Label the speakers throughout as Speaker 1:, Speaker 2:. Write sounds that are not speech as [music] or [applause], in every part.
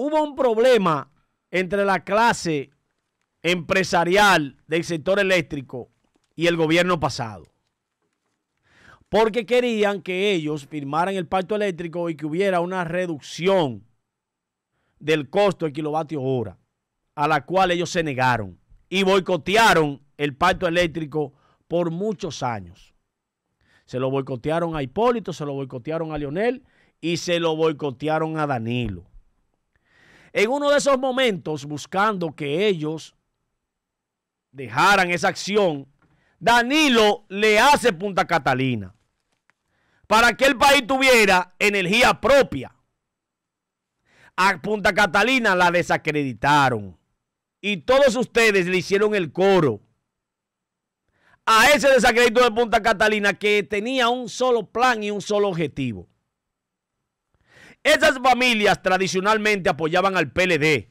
Speaker 1: hubo un problema entre la clase empresarial del sector eléctrico y el gobierno pasado. Porque querían que ellos firmaran el pacto eléctrico y que hubiera una reducción del costo de kilovatio hora, a la cual ellos se negaron y boicotearon el pacto eléctrico por muchos años. Se lo boicotearon a Hipólito, se lo boicotearon a Lionel y se lo boicotearon a Danilo. En uno de esos momentos, buscando que ellos dejaran esa acción, Danilo le hace Punta Catalina para que el país tuviera energía propia. A Punta Catalina la desacreditaron y todos ustedes le hicieron el coro a ese desacredito de Punta Catalina que tenía un solo plan y un solo objetivo. Esas familias tradicionalmente apoyaban al PLD.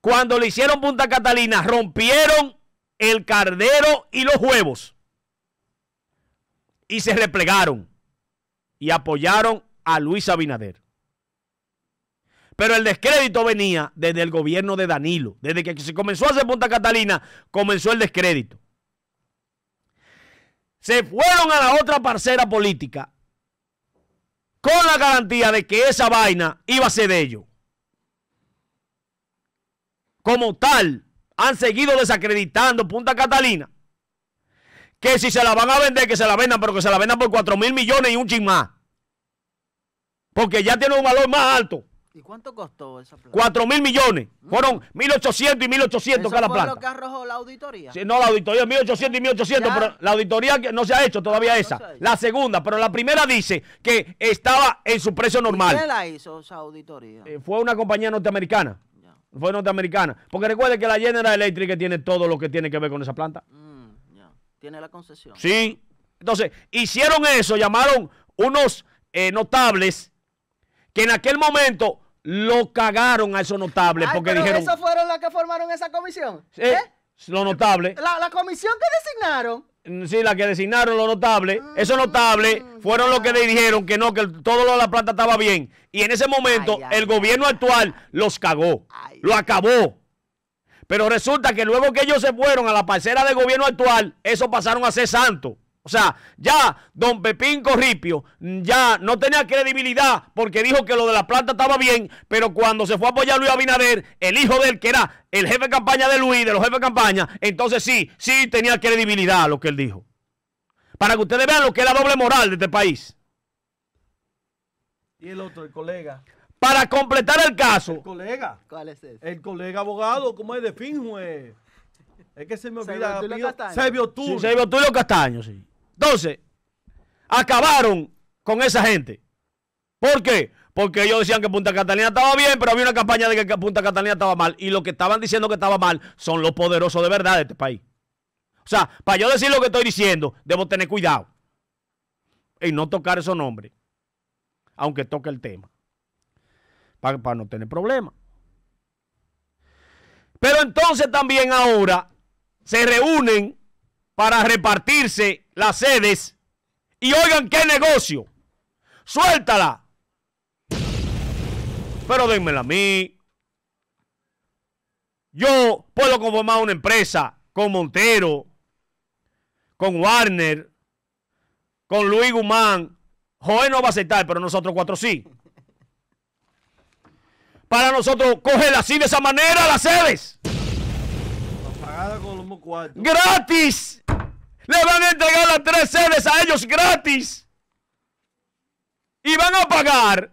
Speaker 1: Cuando le hicieron Punta Catalina, rompieron el cardero y los huevos. Y se replegaron y apoyaron a Luis Abinader. Pero el descrédito venía desde el gobierno de Danilo. Desde que se comenzó a hacer Punta Catalina, comenzó el descrédito. Se fueron a la otra parcera política con la garantía de que esa vaina iba a ser de ellos. Como tal, han seguido desacreditando Punta Catalina. Que si se la van a vender, que se la vendan, pero que se la vendan por 4 mil millones y un ching más. Porque ya tiene un valor más alto.
Speaker 2: ¿Y cuánto costó esa
Speaker 1: planta? 4 mil millones. Mm. Fueron 1.800 y 1.800 cada planta. lo
Speaker 2: que arrojó la auditoría?
Speaker 1: Sí, no, la auditoría es 1.800 y 1.800, pero la auditoría no se ha hecho todavía ah, esa. La segunda, pero la primera dice que estaba en su precio normal. ¿Quién la
Speaker 2: hizo esa auditoría? Eh,
Speaker 1: fue una compañía norteamericana. Fue norteamericana. Porque recuerde que la General Electric tiene todo lo que tiene que ver con esa planta. Mm,
Speaker 2: ya. Tiene la concesión. Sí.
Speaker 1: Entonces, hicieron eso, llamaron unos eh, notables que en aquel momento lo cagaron a esos notables porque dijeron. ¿Esos
Speaker 2: fueron los que formaron esa comisión?
Speaker 1: ¿Eh? los Lo notable.
Speaker 2: La, comisión que designaron.
Speaker 1: Mm, sí, la que designaron los notables. Mm. esos notables fueron los que le dijeron que no, que todo lo de la planta estaba bien. Y en ese momento el gobierno actual los cagó, lo acabó. Pero resulta que luego que ellos se fueron a la parcera del gobierno actual, eso pasaron a ser santos. O sea, ya don Pepín Corripio mm, ya no tenía credibilidad porque dijo que lo de la planta estaba bien, pero cuando se fue a apoyar a Luis Abinader, el hijo de él que era el jefe de campaña de Luis, de los jefes de campaña, entonces sí, sí tenía credibilidad lo que él dijo. Para que ustedes vean lo que es la doble moral de este país. Y el otro, el colega. Para completar el caso. El colega. ¿Cuál es ese? El colega abogado, ¿cómo es de fin, juez.
Speaker 2: Es que se me olvida. Servio Tulio Castaño. Tú Tulio
Speaker 1: Castaño, sí. Entonces, acabaron con esa gente. ¿Por qué? Porque ellos decían que Punta Catalina estaba bien, pero había una campaña de que Punta Catalina estaba mal. Y lo que estaban diciendo que estaba mal son los poderosos de verdad de este país. O sea, para yo decir lo que estoy diciendo, debo tener cuidado. Y no tocar esos nombres. Aunque toque el tema. Para, para no tener problemas. Pero entonces también ahora se reúnen para repartirse las sedes y oigan qué negocio. Suéltala. Pero dénmela a mí. Yo puedo conformar una empresa con Montero, con Warner, con Luis Guzmán. Joel no va a aceptar, pero nosotros cuatro sí. Para nosotros, coger así de esa manera las sedes. ¡Gratis! Le van a entregar las tres sedes a ellos gratis. Y van a pagar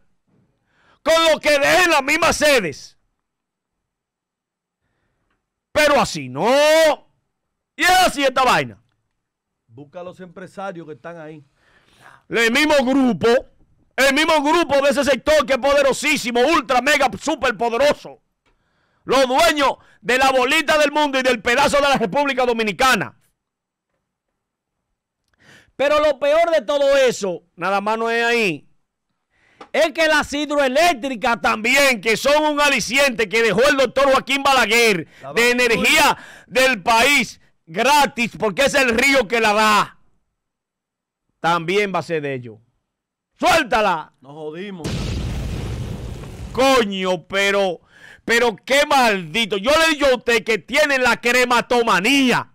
Speaker 1: con lo que dejen las mismas sedes. Pero así no. Y es así esta vaina. Busca a los empresarios que están ahí. El mismo grupo, el mismo grupo de ese sector que es poderosísimo, ultra, mega, super poderoso. Los dueños de la bolita del mundo y del pedazo de la República Dominicana. Pero lo peor de todo eso, nada más no es ahí, es que las hidroeléctricas también, que son un aliciente que dejó el doctor Joaquín Balaguer de energía del país gratis, porque es el río que la da, también va a ser de ellos. ¡Suéltala! Nos jodimos. Coño, pero, pero qué maldito. Yo le digo a usted que tiene la crematomanía.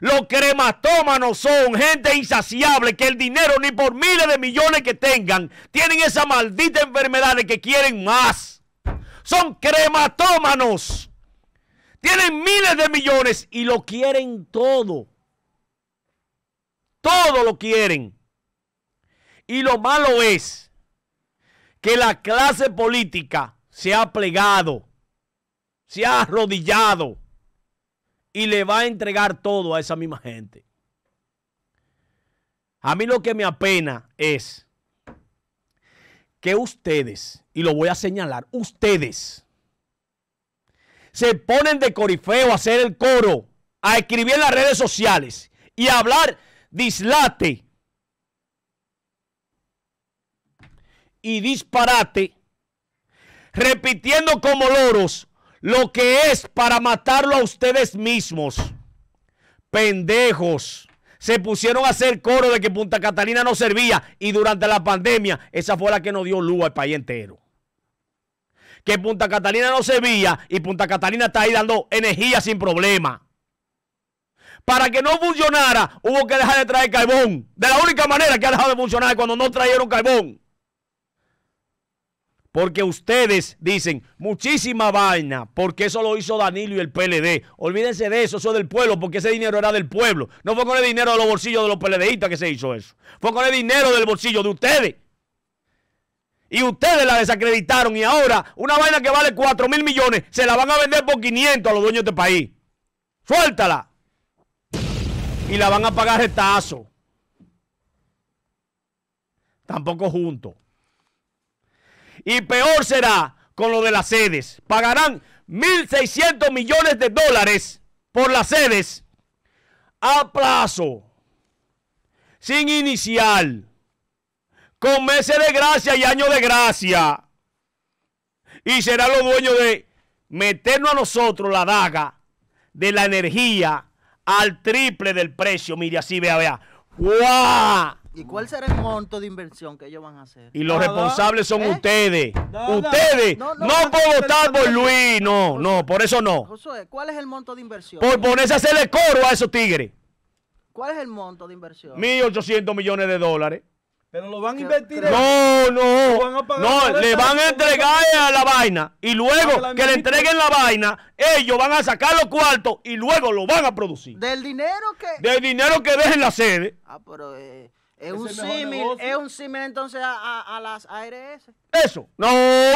Speaker 1: Los crematómanos son gente insaciable que el dinero, ni por miles de millones que tengan, tienen esa maldita enfermedad de que quieren más. Son crematómanos. Tienen miles de millones y lo quieren todo. Todo lo quieren. Y lo malo es que la clase política se ha plegado, se ha arrodillado y le va a entregar todo a esa misma gente. A mí lo que me apena es que ustedes, y lo voy a señalar, ustedes se ponen de corifeo a hacer el coro, a escribir en las redes sociales y a hablar dislate y disparate, repitiendo como loros lo que es para matarlo a ustedes mismos. Pendejos. Se pusieron a hacer coro de que Punta Catalina no servía y durante la pandemia esa fue la que nos dio luz al país entero. Que Punta Catalina no servía y Punta Catalina está ahí dando energía sin problema. Para que no funcionara hubo que dejar de traer carbón. De la única manera que ha dejado de funcionar es cuando no trajeron carbón. Porque ustedes dicen muchísima vaina, porque eso lo hizo Danilo y el PLD. Olvídense de eso, eso es del pueblo, porque ese dinero era del pueblo. No fue con el dinero de los bolsillos de los PLDistas que se hizo eso. Fue con el dinero del bolsillo de ustedes. Y ustedes la desacreditaron y ahora una vaina que vale 4 mil millones se la van a vender por 500 a los dueños de este país. Suéltala. Y la van a pagar retazo. Tampoco juntos. Y peor será con lo de las sedes. Pagarán 1.600 millones de dólares por las sedes a plazo, sin inicial, con meses de gracia y años de gracia. Y será lo dueño de meternos a nosotros la daga de la energía al triple del precio. Mire, así vea, vea. ¡Guau!
Speaker 2: ¿Y cuál será el monto de inversión que ellos van a
Speaker 1: hacer? Y los responsables son ustedes. ¿eh? Ustedes. No, puedo estar por votar por Luis, no, no, por eso no.
Speaker 2: ¿cuál es el monto de inversión? Por ponerse a hacerle coro a esos tigres. ¿Cuál es el monto de inversión?
Speaker 1: 1.800 millones de dólares.
Speaker 2: Pero lo van a invertir en... No, no. no, le van a entregar a la vaina. Y luego que le entreguen la vaina,
Speaker 1: ellos van a sacar los cuartos y luego lo van a producir.
Speaker 2: Del dinero que... Del dinero que dejen la
Speaker 1: sede. Ah, pero...
Speaker 2: Eh... Es, un símil, es un símil entonces a, las ARS.
Speaker 1: Eso. No,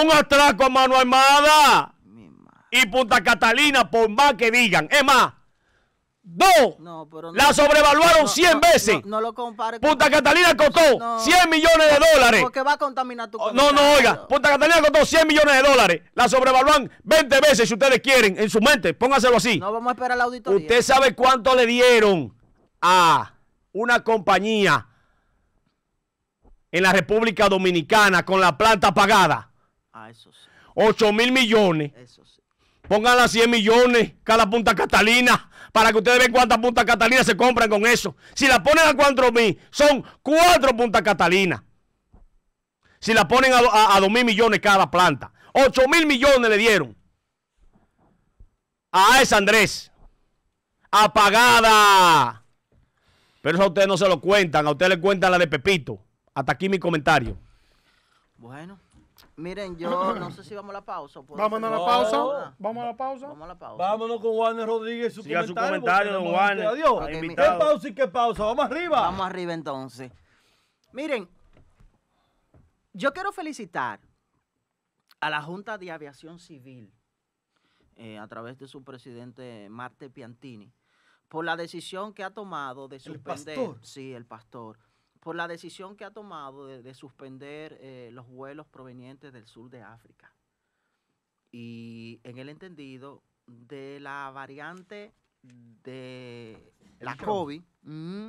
Speaker 1: un atraco a mano armada. y Punta Catalina, por más que digan. Es más, dos. No, la sobrevaluaron 100 veces.
Speaker 2: No, lo compare. Punta Catalina costó 100 millones de dólares. Porque va a contaminar tu oh, No, no, oiga. Punta
Speaker 1: Catalina costó 100 millones de dólares. La sobrevaluan 20 veces si ustedes quieren en su mente. Póngaselo así. No
Speaker 2: vamos a esperar la auditoría.
Speaker 1: Usted sabe cuánto le dieron a una compañía en la República Dominicana con la planta apagada Ah, 8 mil millones. Eso sí. Pónganla 100 millones cada Punta Catalina para que ustedes vean cuántas Punta Catalina se compran con eso. Si la ponen a 4 mil, son 4 Punta Catalina. Si la ponen a, 2 mil millones cada planta. 8 mil millones le dieron a esa Andrés. Apagada. Pero eso a ustedes no se lo cuentan. A ustedes le cuentan la de Pepito. Hasta aquí mi comentario.
Speaker 2: Bueno, miren, yo [clears throat] no sé si vamos a la pausa. Vamos a la pausa. Vamos a la pausa. Vamos a la pausa. Vámonos con Warner Rodríguez. Su Siga comentario, su comentario, don Adiós. ¿Qué pausa y qué pausa? Vamos arriba. Vamos arriba entonces. Miren, yo quiero felicitar a la Junta de Aviación Civil eh, a través de su presidente Marte Piantini por la decisión que ha tomado de suspender. El pastor. Sí, el pastor por la decisión que ha tomado de, suspender eh, los vuelos provenientes del sur de África. Y en el entendido de la variante de la COVID, mm,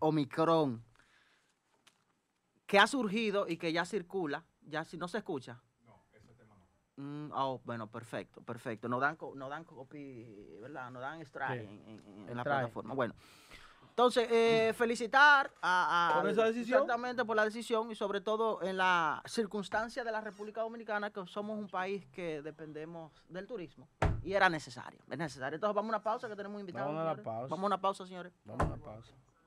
Speaker 2: Omicron. que ha surgido y que ya circula, ya si no se escucha. No, ese tema no. Mm, oh, bueno, perfecto, perfecto. No dan, no dan copy, ¿verdad? No dan extra en, en la plataforma. Bueno. Entonces, eh, felicitar a, a ¿Por Exactamente por la decisión y sobre todo en la circunstancia de la República Dominicana que somos un país que dependemos del turismo. Y era necesario, es necesario. Entonces vamos a una pausa que tenemos invitados. Vamos a una pausa. Vamos a una pausa, señores. Vamos a una pausa.